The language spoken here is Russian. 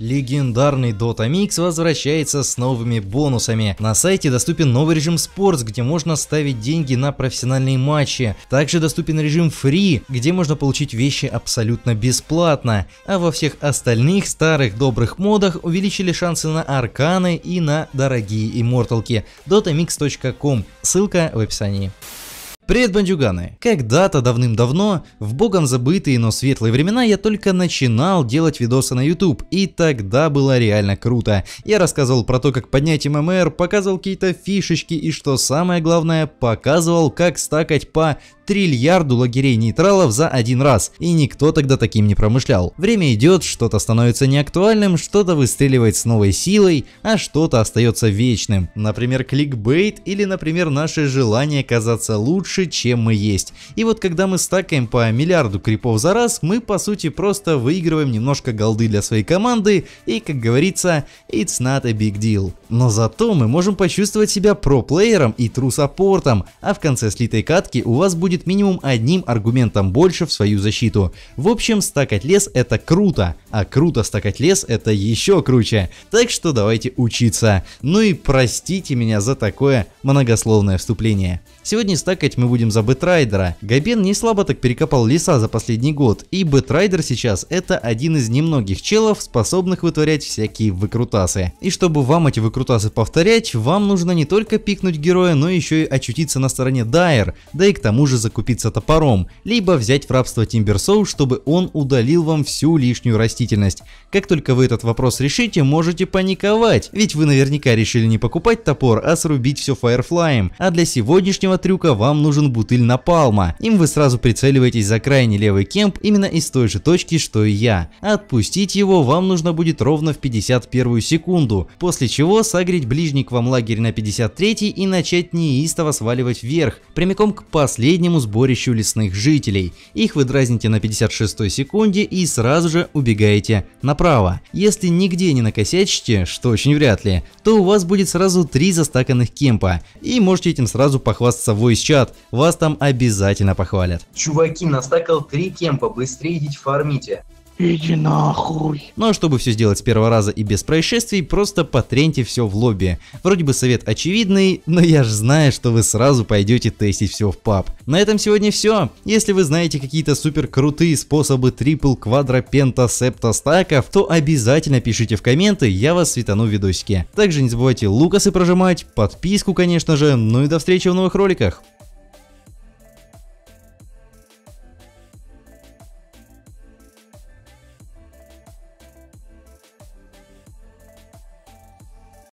Легендарный Dota Mix возвращается с новыми бонусами. На сайте доступен новый режим Sports, где можно ставить деньги на профессиональные матчи. Также доступен режим Free, где можно получить вещи абсолютно бесплатно. А во всех остальных старых добрых модах увеличили шансы на арканы и на дорогие имморталки. dotamix.com, ссылка в описании. Привет, бандюганы! Когда-то давным-давно, в богом забытые, но светлые времена, я только начинал делать видосы на YouTube, и тогда было реально круто. Я рассказывал про то, как поднять ММР, показывал какие-то фишечки и, что самое главное, показывал, как стакать по триллиарду лагерей нейтралов за один раз, и никто тогда таким не промышлял. Время идет, что-то становится неактуальным, что-то выстреливает с новой силой, а что-то остается вечным. Например, кликбейт или, например, наше желание казаться лучше, чем мы есть. И вот когда мы стакаем по миллиарду крипов за раз, мы по сути просто выигрываем немножко голды для своей команды, и как говорится, it's not a big deal. Но зато мы можем почувствовать себя про-плеером и трусаппортом, а в конце слитой катки у вас будет будет минимум одним аргументом больше в свою защиту. В общем, стакать лес это круто, а круто стакать лес это еще круче. Так что давайте учиться. Ну и простите меня за такое многословное вступление. Сегодня стакать мы будем за Бэтрайдера. Габен не слабо так перекопал леса за последний год, и Бэтрайдер сейчас это один из немногих челов, способных вытворять всякие выкрутасы. И чтобы вам эти выкрутасы повторять, вам нужно не только пикнуть героя, но еще и очутиться на стороне Дайер, да и к тому же закупиться топором, либо взять в рабство Тимберсоу, чтобы он удалил вам всю лишнюю растительность. Как только вы этот вопрос решите, можете паниковать, ведь вы наверняка решили не покупать топор, а срубить все фаерфлаем. А для сегодняшнего трюка вам нужен бутыль напалма. Им вы сразу прицеливаетесь за крайний левый кемп именно из той же точки, что и я. отпустить его вам нужно будет ровно в 51 секунду, после чего согреть ближний к вам лагерь на 53 и начать неистово сваливать вверх, прямиком к последнему локальному сборищу лесных жителей. Их вы дразните на 56 секунде и сразу же убегаете направо. Если нигде не накосячите, что очень вряд ли, то у вас будет сразу три застаканных кемпа. И можете этим сразу похвастаться в чат, вас там обязательно похвалят. Чуваки, настакал три кемпа, быстрее идите фармите. Иди нахуй. Ну а чтобы все сделать с первого раза и без происшествий, просто потреньте все в лобби. Вроде бы совет очевидный, но я же знаю, что вы сразу пойдете тестить все в паб. На этом сегодня все. Если вы знаете какие-то супер крутые способы трипл, квадро, пента, септа, стаков, то обязательно пишите в комменты, я вас светану в видосике. Также не забывайте лукасы прожимать, подписку конечно же, ну и до встречи в новых роликах.